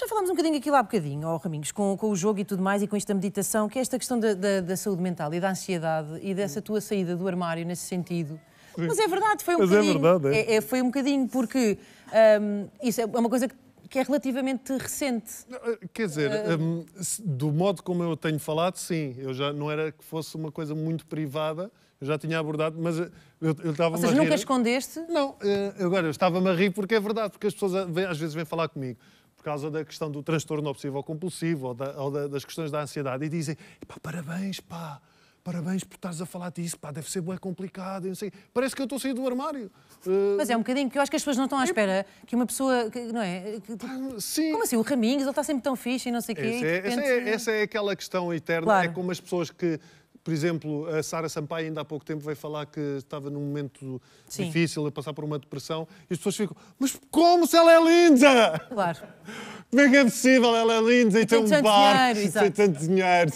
já falámos um bocadinho aquilo há bocadinho, oh, Raminhos, com, com o jogo e tudo mais e com esta meditação, que é esta questão da, da, da saúde mental e da ansiedade e dessa tua saída do armário nesse sentido. Sim. Mas é verdade, foi um Mas é bocadinho. É verdade, é. É, é, foi um bocadinho, porque um, isso é uma coisa que que é relativamente recente. Eh, quer dizer, eh, um, do modo como eu tenho falado, sim. Eu já não era que fosse uma coisa muito privada, eu já tinha abordado, mas eh, eu, estava estava Ou seja, nunca escondeste? Não, agora eu estava-me a rir porque é verdade, porque as pessoas às vezes vêm falar comigo causa da questão do transtorno obsessivo compulsivo ou, da, ou da, das questões da ansiedade e dizem: pá, parabéns, pá, parabéns por estares a falar disso, pá, deve ser bem complicado, não sei. Parece que eu estou a sair do armário. Eh, Mas é um bocadinho, que eu acho que as pessoas não estão à espera que uma pessoa, que, não é? Que, ah, tipo, sim. Como assim, o Raminhos, ele está sempre tão fixe e não sei o quê. É, repente... essa, é, essa, é, aquela questão eterna, é claro. é como as pessoas que por exemplo, a Sara Sampaio ainda há pouco tempo veio falar que estava num momento Sim. difícil, a passar por uma depressão, e as pessoas ficam, mas como se ela é linda? Claro. Como é que é possível? Ela é linda e tem, tem um bar, dinheiro, tem tanto dinheiro.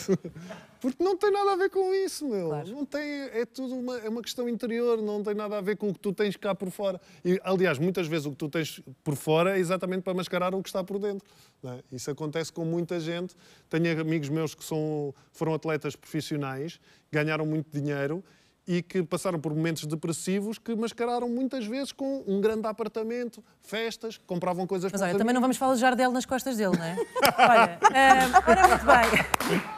Porque não tem nada a ver com isso, meu. Claro. Não tem, é tudo uma, é uma questão interior, não tem nada a ver com o que tu tens cá por fora. E, aliás, muitas vezes o que tu tens por fora é exatamente para mascarar o que está por dentro. É? Isso acontece com muita gente. Tenho amigos meus que são, foram atletas profissionais, ganharam muito dinheiro e que passaram por momentos depressivos que mascararam muitas vezes com um grande apartamento, festas, compravam coisas Mas olha, também não vamos falar de Jardel nas costas dele, não é? olha, uh, ora, muito bem.